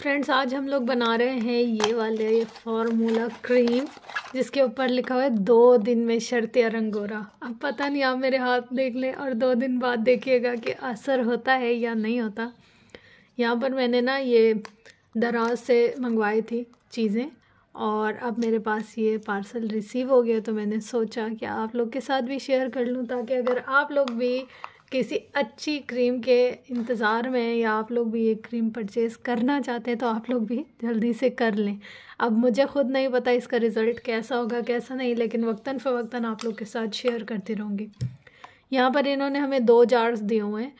friends आज हम लोग बना रहे हैं ये वाले ये फार्मूला क्रीम जिसके ऊपर लिखा हुआ है दो दिन में शर्तिया रंगोरा अब पता नहीं आप मेरे हाथ देख लें और दो दिन बाद देखिएगा कि असर होता है या नहीं होता यहाँ पर मैंने ना ये दराज से मंगवाई थी चीज़ें और अब मेरे पास ये पार्सल रिसीव हो गया तो मैंने सोचा कि आप लोग के साथ भी शेयर कर लूँ ताकि अगर आप लोग भी किसी अच्छी क्रीम के इंतज़ार में या आप लोग भी ये क्रीम परचेज़ करना चाहते हैं तो आप लोग भी जल्दी से कर लें अब मुझे खुद नहीं पता इसका रिज़ल्ट कैसा होगा कैसा नहीं लेकिन वक्ता फ़वक्ता आप लोग के साथ शेयर करती रहूँगी यहाँ पर इन्होंने हमें दो जार्स दिए हुए हैं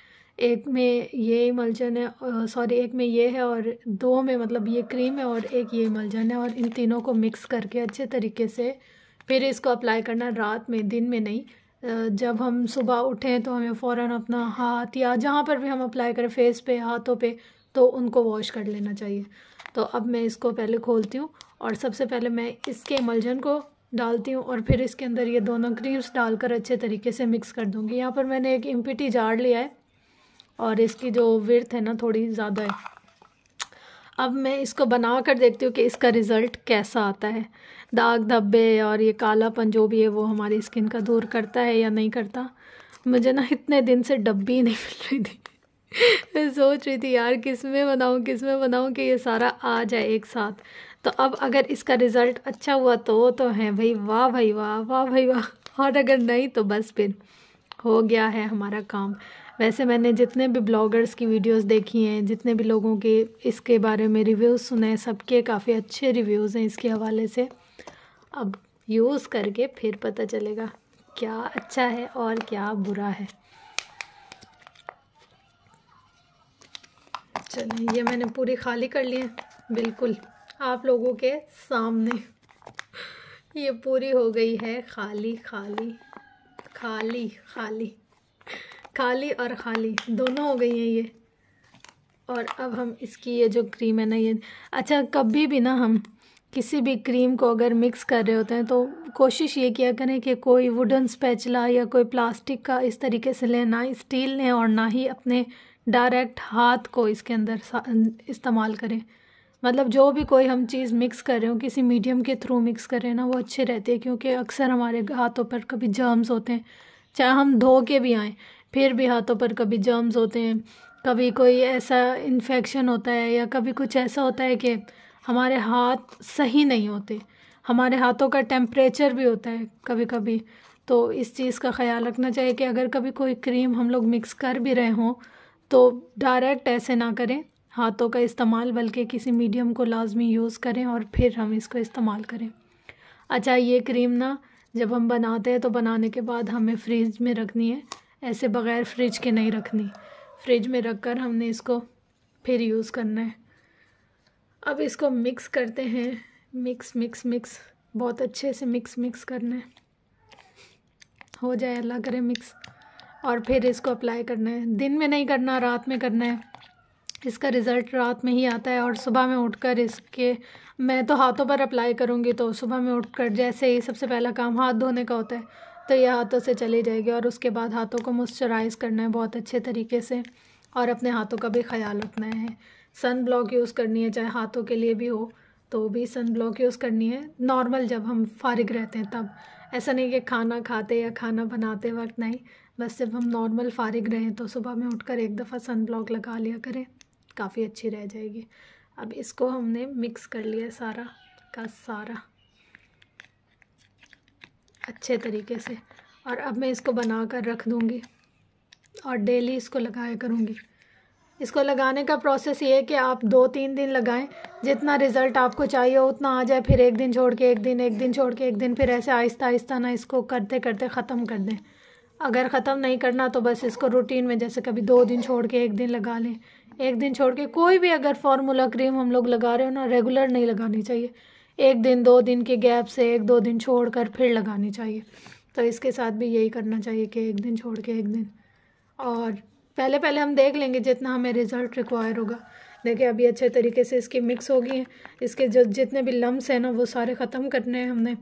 एक में ये मलजन है सॉरी एक में ये है और दो में मतलब ये क्रीम है और एक ये मलजन है और इन तीनों को मिक्स करके अच्छे तरीके से फिर इसको अप्लाई करना रात में दिन में नहीं जब हम सुबह उठें तो हमें फ़ौर अपना हाथ या जहाँ पर भी हम अप्लाई करें फेस पे हाथों पे तो उनको वॉश कर लेना चाहिए तो अब मैं इसको पहले खोलती हूँ और सबसे पहले मैं इसके इमल्जन को डालती हूँ और फिर इसके अंदर ये दोनों क्रीम्स डालकर अच्छे तरीके से मिक्स कर दूँगी यहाँ पर मैंने एक इम्पिटी जार लिया है और इसकी जो विर्थ है ना थोड़ी ज़्यादा है अब मैं इसको बना कर देखती हूँ कि इसका रिज़ल्ट कैसा आता है दाग धब्बे और ये कालापन जो भी है वो हमारी स्किन का दूर करता है या नहीं करता मुझे ना इतने दिन से डब्बी नहीं मिल रही थी मैं सोच रही थी यार किस में बनाऊँ किस में बनाऊँ कि ये सारा आ जाए एक साथ तो अब अगर इसका रिज़ल्ट अच्छा हुआ तो तो है भाई वाह भाई वाह वाह भाई वाह और अगर नहीं तो बस फिर हो गया है हमारा काम वैसे मैंने जितने भी ब्लॉगर्स की वीडियोस देखी हैं जितने भी लोगों के इसके बारे में रिव्यूज़ सुने हैं सबके काफ़ी अच्छे रिव्यूज़ हैं इसके हवाले से अब यूज़ करके फिर पता चलेगा क्या अच्छा है और क्या बुरा है चलिए ये मैंने पूरी खाली कर ली है बिल्कुल आप लोगों के सामने ये पूरी हो गई है खाली खाली खाली खाली खाली और खाली दोनों हो गई हैं ये और अब हम इसकी ये जो क्रीम है ना ये अच्छा कभी भी ना हम किसी भी क्रीम को अगर मिक्स कर रहे होते हैं तो कोशिश ये किया करें कि कोई वुडन स्पैचला या कोई प्लास्टिक का इस तरीके से लें ना स्टील लें और ना ही अपने डायरेक्ट हाथ को इसके अंदर इस्तेमाल करें मतलब जो भी कोई हम चीज़ मिक्स कर रहे हो किसी मीडियम के थ्रू मिक्स कर रहे हैं ना वो अच्छे रहते हैं क्योंकि अक्सर हमारे हाथों पर कभी जर्म्स होते हैं चाहे हम धो के भी आएँ फिर भी हाथों पर कभी जर्म्स होते हैं कभी कोई ऐसा इन्फेक्शन होता है या कभी कुछ ऐसा होता है कि हमारे हाथ सही नहीं होते हमारे हाथों का टेम्परेचर भी होता है कभी कभी तो इस चीज़ का ख्याल रखना चाहिए कि अगर कभी कोई क्रीम हम लोग मिक्स कर भी रहे हों तो डायरेक्ट ऐसे ना करें हाथों का इस्तेमाल बल्कि किसी मीडियम को लाजमी यूज़ करें और फिर हम इसको इस्तेमाल करें अच्छा ये क्रीम ना जब हम बनाते हैं तो बनाने के बाद हमें फ्रिज में रखनी है ऐसे बग़ैर फ्रिज के नहीं रखनी फ्रिज में रख कर हमने इसको फिर यूज़ करना है अब इसको मिक्स करते हैं मिक्स मिक्स मिक्स बहुत अच्छे से मिक्स मिक्स करना है हो जाए अल्लाह करे मिक्स और फिर इसको अप्लाई करना है दिन में नहीं करना रात में करना है इसका रिज़ल्ट रात में ही आता है और सुबह में उठकर इसके मैं तो हाथों पर अप्लाई करूँगी तो सुबह में उठकर जैसे ही सबसे पहला काम हाथ धोने का होता है तो यह हाथों से चली जाएगी और उसके बाद हाथों को मॉइस्चराइज़ करना है बहुत अच्छे तरीके से और अपने हाथों का भी ख्याल रखना है सन ब्लॉक यूज़ करनी है चाहे हाथों के लिए भी हो तो भी सन ब्लॉक यूज़ करनी है नॉर्मल जब हम फारिग रहते हैं तब ऐसा नहीं कि खाना खाते या खाना बनाते वक्त नहीं बस जब हम नॉर्मल फारिग रहें तो सुबह में उठकर एक दफ़ा सन ब्लॉक लगा लिया करें काफ़ी अच्छी रह जाएगी अब इसको हमने मिक्स कर लिया सारा का सारा अच्छे तरीके से और अब मैं इसको बना कर रख दूँगी और डेली इसको लगाया करूँगी इसको लगाने का प्रोसेस ये है कि आप दो तीन दिन लगाएं जितना रिज़ल्ट आपको चाहिए उतना आ जाए फिर एक दिन छोड़ के एक दिन एक दिन छोड़ के एक दिन फिर ऐसे आहिस्ता आहिस्ता ना इसको करते करते ख़त्म कर दें अगर ख़त्म नहीं करना तो बस इसको रूटीन में जैसे कभी दो दिन छोड़ के एक दिन लगा लें एक दिन छोड़ के कोई भी अगर फार्मूला क्रीम हम लोग लगा रहे हो ना रेगुलर नहीं लगानी चाहिए एक दिन दो दिन के गैप से एक दो दिन छोड़ कर फिर लगानी चाहिए तो इसके साथ भी यही करना चाहिए कि एक दिन छोड़ के एक दिन और पहले पहले हम देख लेंगे जितना हमें रिज़ल्ट रिक्वायर होगा देखिए अभी अच्छे तरीके से इसकी मिक्स होगी है इसके जो जितने भी लम्स हैं ना वो सारे ख़त्म करने हैं हमने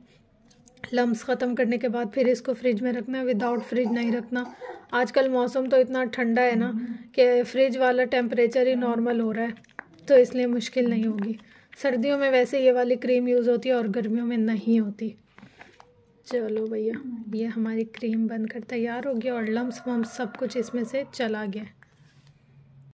लम्स ख़त्म करने के बाद फिर इसको फ्रिज में रखना है विदाउट फ्रिज नहीं रखना आजकल मौसम तो इतना ठंडा है ना कि फ्रिज वाला टेम्परेचर ही नॉर्मल हो रहा है तो इसलिए मुश्किल नहीं होगी सर्दियों में वैसे ये वाली क्रीम यूज़ होती है और गर्मियों में नहीं होती चलो भैया ये हमारी क्रीम बनकर तैयार हो गया और लम्स वम्स सब कुछ इसमें से चला गया